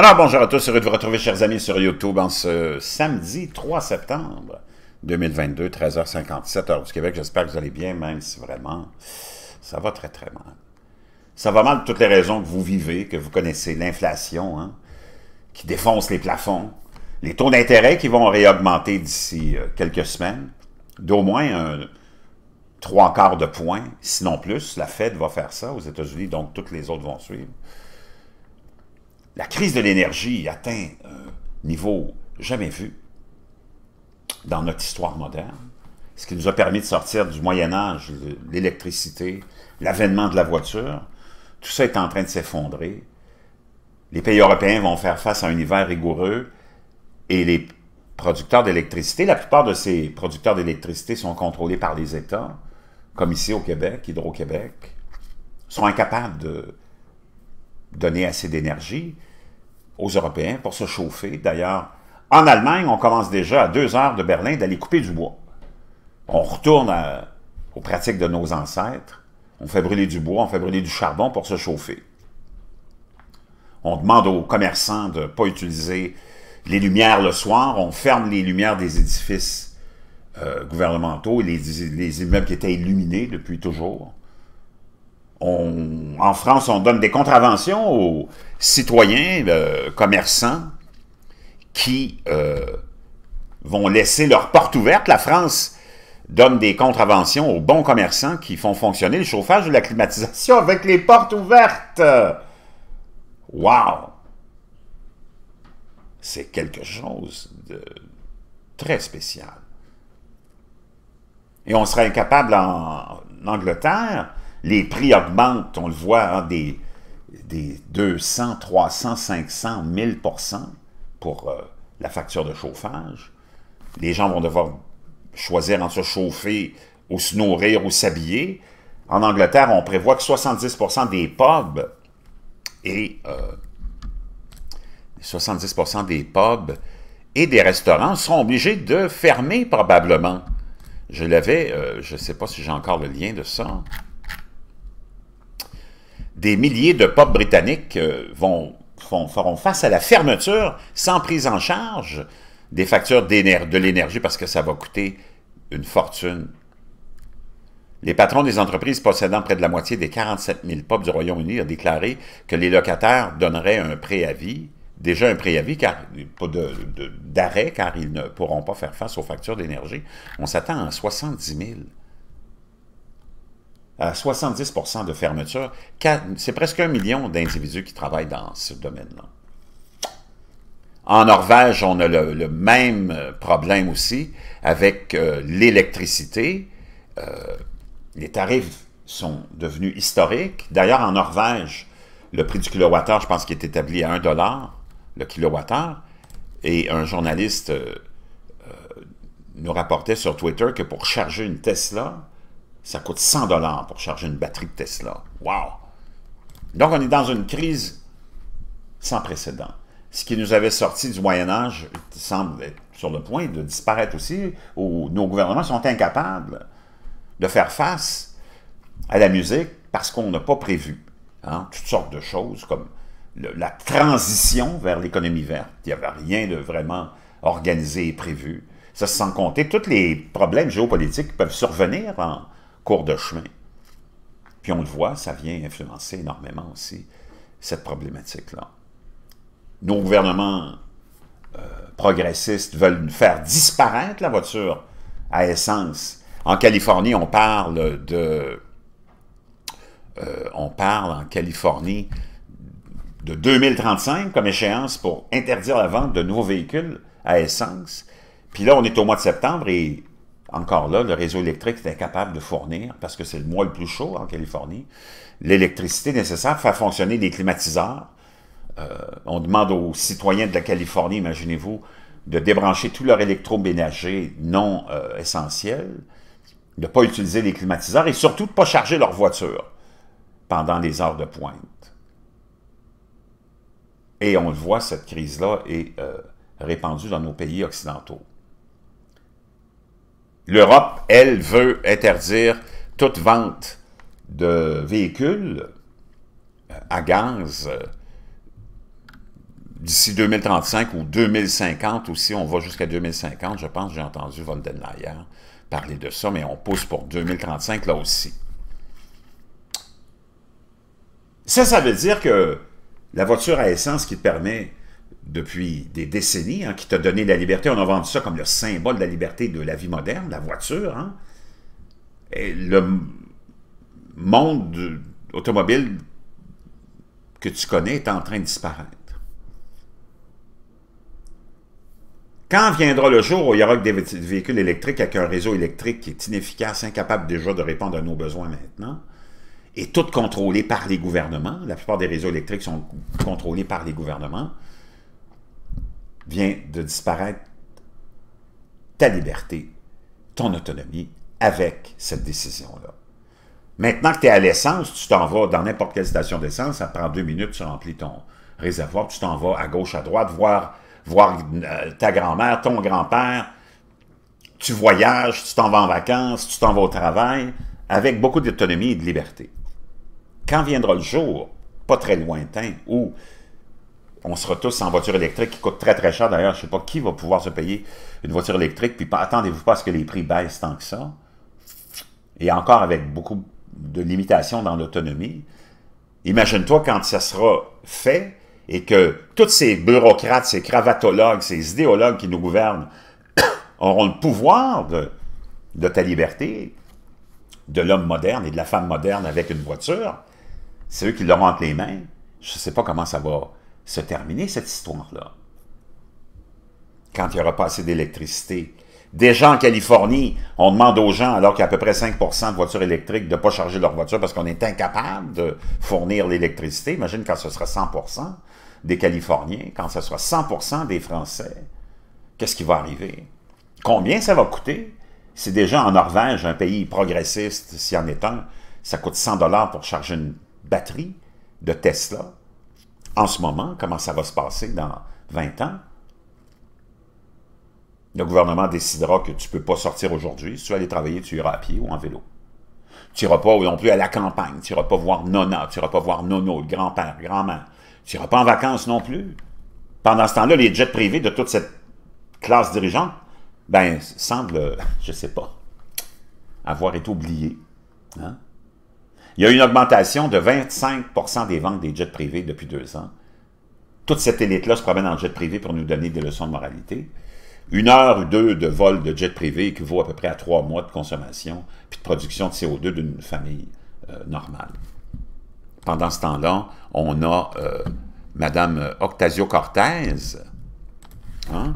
Alors bonjour à tous, heureux de vous retrouver chers amis sur YouTube en ce samedi 3 septembre 2022, 13h57 heure du Québec. J'espère que vous allez bien, même si vraiment ça va très très mal. Ça va mal pour toutes les raisons que vous vivez, que vous connaissez, l'inflation hein, qui défonce les plafonds, les taux d'intérêt qui vont réaugmenter d'ici euh, quelques semaines, d'au moins un, trois quarts de point, sinon plus. La Fed va faire ça aux États-Unis, donc toutes les autres vont suivre. La crise de l'énergie atteint un niveau jamais vu dans notre histoire moderne, ce qui nous a permis de sortir du Moyen Âge, l'électricité, l'avènement de la voiture. Tout ça est en train de s'effondrer. Les pays européens vont faire face à un hiver rigoureux et les producteurs d'électricité, la plupart de ces producteurs d'électricité sont contrôlés par les États, comme ici au Québec, Hydro-Québec, sont incapables de donner assez d'énergie aux Européens pour se chauffer. D'ailleurs, en Allemagne, on commence déjà à deux heures de Berlin d'aller couper du bois. On retourne euh, aux pratiques de nos ancêtres. On fait brûler du bois, on fait brûler du charbon pour se chauffer. On demande aux commerçants de ne pas utiliser les lumières le soir. On ferme les lumières des édifices euh, gouvernementaux, les, les immeubles qui étaient illuminés depuis toujours. On, en France, on donne des contraventions aux citoyens, euh, commerçants, qui euh, vont laisser leurs portes ouvertes. La France donne des contraventions aux bons commerçants qui font fonctionner le chauffage ou la climatisation avec les portes ouvertes. Wow! C'est quelque chose de très spécial. Et on serait incapable en, Angleterre. Les prix augmentent, on le voit, hein, des, des 200, 300, 500, 1000 pour euh, la facture de chauffage. Les gens vont devoir choisir entre se chauffer ou se nourrir ou s'habiller. En Angleterre, on prévoit que 70% des pubs et 70% euh, des pubs et des restaurants seront obligés de fermer probablement. Je l'avais, euh, je ne sais pas si j'ai encore le lien de ça des milliers de pop britanniques euh, vont, feront face à la fermeture sans prise en charge des factures de l'énergie parce que ça va coûter une fortune. Les patrons des entreprises possédant près de la moitié des 47 000 pop du Royaume-Uni ont déclaré que les locataires donneraient un préavis, déjà un préavis car, d'arrêt car ils ne pourront pas faire face aux factures d'énergie. On s'attend à 70 000 à 70 de fermeture. C'est presque un million d'individus qui travaillent dans ce domaine-là. En Norvège, on a le, même euh, problème aussi avec euh, l'électricité. Euh, les tarifs sont devenus historiques. D'ailleurs, en Norvège, le prix du kilowattheure, je pense qu'il est établi à 1 le kilowattheure. Et un journaliste nous rapportait sur Twitter que pour charger une Tesla, ça coûte 100 dollars pour charger une batterie de Tesla. Wow! Donc, on est dans une crise sans précédent. Ce qui nous avait sorti du Moyen-Âge semble être sur le point de disparaître aussi, nos gouvernements sont incapables de faire face à la musique parce qu'on n'a pas prévu hein, toutes sortes de choses comme la transition vers l'économie verte. Il n'y avait rien de vraiment organisé et prévu. Ça, sans compter tous les problèmes géopolitiques qui peuvent survenir en, cours de chemin. Puis on le voit, ça vient influencer énormément aussi cette problématique-là. Nos gouvernements euh, progressistes veulent nous faire disparaître la voiture à essence. En Californie, on parle de... Euh, on parle en Californie de 2035 comme échéance pour interdire la vente de nouveaux véhicules à essence. Puis là, on est au mois de septembre et encore là, le réseau électrique est incapable de fournir, parce que c'est le mois le plus chaud en Californie, l'électricité nécessaire pour faire fonctionner les climatiseurs. Euh, on demande aux citoyens de la Californie, imaginez-vous, de débrancher tout leur électroménager non euh, essentiel, de ne pas utiliser les climatiseurs et surtout de ne pas charger leur voiture pendant les heures de pointe. Et on le voit, cette crise-là est euh, répandue dans nos pays occidentaux. L'Europe, elle, veut interdire toute vente de véhicules euh, à gaz euh, d'ici 2035 ou 2050 aussi, on va jusqu'à 2050, je pense, j'ai entendu von den parler de ça, mais on pousse pour 2035 là aussi. Ça, ça veut dire que la voiture à essence qui permet depuis des décennies, hein, qui t'a donné la liberté. On a vendu ça comme le symbole de la liberté de la vie moderne, la voiture. Hein. le monde automobile que tu connais est en train de disparaître. Quand viendra le jour où il y aura que des véhicules électriques avec un réseau électrique qui est inefficace, incapable déjà de répondre à nos besoins maintenant, et tout contrôlé par les gouvernements, la plupart des réseaux électriques sont contrôlés par les gouvernements, vient de disparaître ta liberté, ton autonomie avec cette décision-là. Maintenant que tu es à l'essence, tu t'en vas dans n'importe quelle station d'essence, ça prend deux minutes, tu remplis ton réservoir, tu t'en vas à gauche, à droite, voir, voir euh, ta grand-mère, ton grand-père, tu voyages, tu t'en vas en vacances, tu t'en vas au travail, avec beaucoup d'autonomie et de liberté. Quand viendra le jour, pas très lointain, où on sera tous en voiture électrique qui coûte très très cher. D'ailleurs, je ne sais pas qui va pouvoir se payer une voiture électrique. Puis attendez-vous pas à ce que les prix baissent tant que ça. Et encore avec beaucoup de limitations dans l'autonomie. Imagine-toi quand ça sera fait et que tous ces bureaucrates, ces cravatologues, ces idéologues qui nous gouvernent auront le pouvoir de, de ta liberté, de l'homme moderne et de la femme moderne avec une voiture. C'est eux qui leur entre les mains. Je ne sais pas comment ça va se terminer cette histoire-là. Quand il n'y aura pas assez d'électricité. Déjà en Californie, on demande aux gens, alors qu'il y a à peu près 5 de voitures électriques, de ne pas charger leur voiture parce qu'on est incapable de fournir l'électricité. Imagine quand ce sera 100 des Californiens, quand ce sera 100 des Français. Qu'est-ce qui va arriver? Combien ça va coûter? C'est déjà en Norvège, un pays progressiste, s'il en est un, ça coûte 100 dollars pour charger une batterie de Tesla en ce moment, comment ça va se passer dans 20 ans. Le gouvernement décidera que tu ne peux pas sortir aujourd'hui. Si tu vas aller travailler, tu iras à pied ou en vélo. Tu n'iras pas non plus à la campagne. Tu n'iras pas voir Nona. Tu iras pas voir Nono, le grand-père, grand-mère. Tu n'iras pas en vacances non plus. Pendant ce temps-là, les jets privés de toute cette classe dirigeante, ben, semblent, je ne sais pas, avoir été oubliés. Hein? Il y a une augmentation de 25 des ventes des jets privés depuis deux ans. Toute cette élite-là se promène en jet privé pour nous donner des leçons de moralité. Une heure ou deux de vol de jet privé équivaut à peu près à trois mois de consommation puis de production de CO2 d'une famille euh, normale. Pendant ce temps-là, on a Mme euh, Madame Octasio Cortez, hein,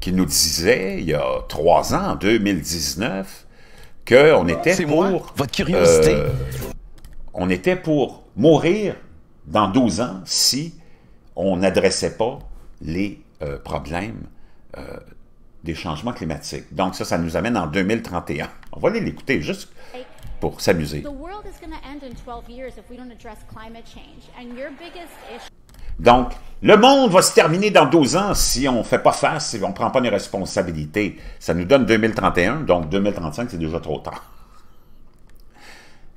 qui nous disait il y a trois ans, en 2019, qu'on était pour... votre curiosité. Euh, on était pour mourir dans 12 ans si on n'adressait pas les euh, problèmes euh, des changements climatiques. Donc ça, ça nous amène en 2031. On va aller l'écouter juste pour s'amuser. Donc, le monde va se terminer dans 12 ans si on ne fait pas face, si on ne prend pas nos responsabilités. Ça nous donne 2031, donc 2035, c'est déjà trop tard.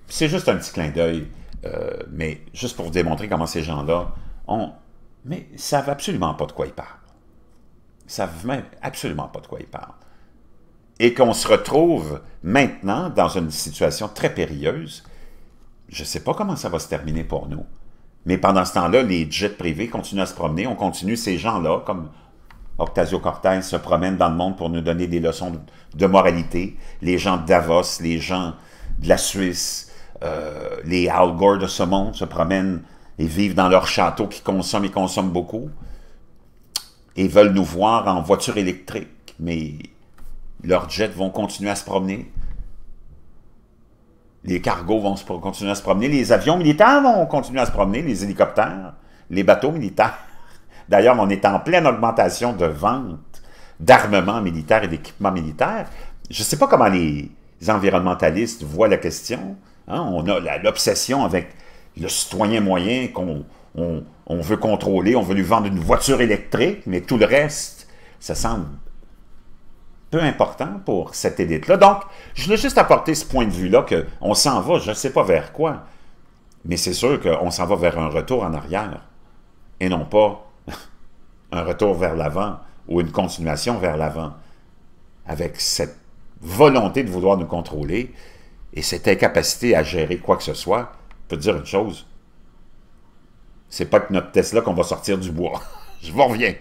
C'est juste un petit clin d'œil, euh, mais juste pour vous démontrer comment ces gens-là ont... Mais ils savent absolument pas de quoi ils parlent. Ils savent même absolument pas de quoi ils parlent. Et qu'on se retrouve maintenant dans une situation très périlleuse. Je ne sais pas comment ça va se terminer pour nous. Mais pendant ce temps-là, les jets privés continuent à se promener. On continue, ces gens-là, comme Octavio Cortez, se promènent dans le monde pour nous donner des leçons de moralité. Les gens de Davos, les gens de la Suisse, euh, les Al Gore de ce monde se promènent et vivent dans leur château qui consomme et consomment beaucoup et veulent nous voir en voiture électrique. Mais leurs jets vont continuer à se promener. Les cargos vont continuer à se promener, les avions militaires vont continuer à se promener, les hélicoptères, les bateaux militaires. D'ailleurs, on est en pleine augmentation de ventes d'armements militaires et d'équipements militaire. Je ne sais pas comment les environnementalistes voient la question. Hein. On a l'obsession avec le citoyen moyen qu'on veut contrôler, on veut lui vendre une voiture électrique, mais tout le reste, ça semble important pour cette élite-là. Donc, je voulais juste apporter ce point de vue-là qu'on s'en va, je ne sais pas vers quoi, mais c'est sûr qu'on s'en va vers un retour en arrière et non pas un retour vers l'avant ou une continuation vers l'avant avec cette volonté de vouloir nous contrôler et cette incapacité à gérer quoi que ce soit. Je peux te dire une chose, c'est pas que notre là qu'on va sortir du bois. Je vous reviens.